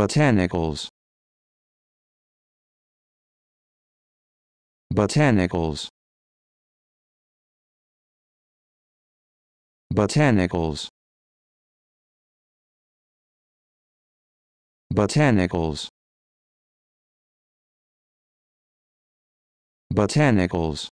botanicals botanicals botanicals botanicals botanicals